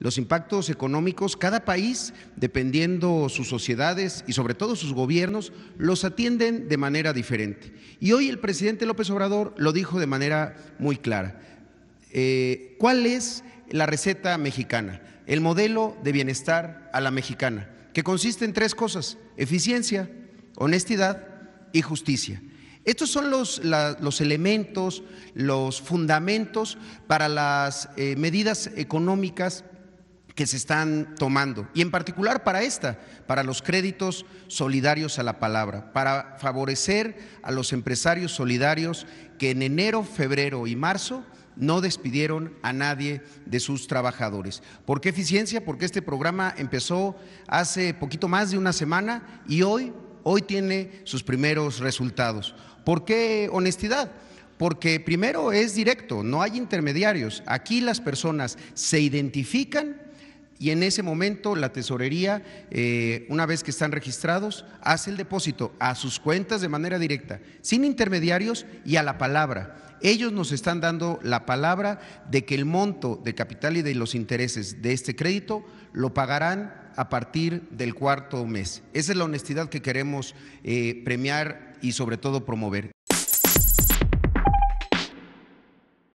Los impactos económicos, cada país, dependiendo sus sociedades y sobre todo sus gobiernos, los atienden de manera diferente. Y hoy el presidente López Obrador lo dijo de manera muy clara. Eh, ¿Cuál es la receta mexicana? El modelo de bienestar a la mexicana, que consiste en tres cosas, eficiencia, honestidad y justicia. Estos son los, los, elementos, los fundamentos para las eh, medidas económicas que se están tomando, y en particular para esta, para los créditos solidarios a la palabra, para favorecer a los empresarios solidarios que en enero, febrero y marzo no despidieron a nadie de sus trabajadores. ¿Por qué eficiencia? Porque este programa empezó hace poquito más de una semana y hoy, hoy tiene sus primeros resultados. ¿Por qué honestidad? Porque primero es directo, no hay intermediarios. Aquí las personas se identifican y en ese momento la tesorería, eh, una vez que están registrados, hace el depósito a sus cuentas de manera directa, sin intermediarios y a la palabra. Ellos nos están dando la palabra de que el monto de capital y de los intereses de este crédito lo pagarán a partir del cuarto mes. Esa es la honestidad que queremos eh, premiar y sobre todo promover.